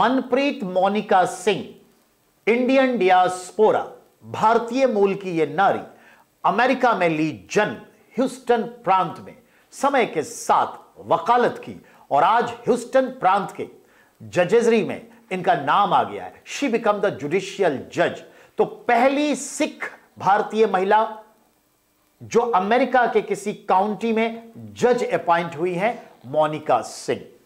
Manpreet Monika Singh Indian diaspora भारतीय मूल की यह नारी अमेरिका में ली जन्म ह्यूस्टन प्रांत में समय के साथ वकालत की और आज ह्यूस्टन प्रांत के जजेजरी में इनका नाम आ गया है शी बिकम द जुडिशियल जज तो पहली सिख भारतीय महिला जो अमेरिका के किसी काउंटी में जज अपॉइंट हुई है मोनिका सिंह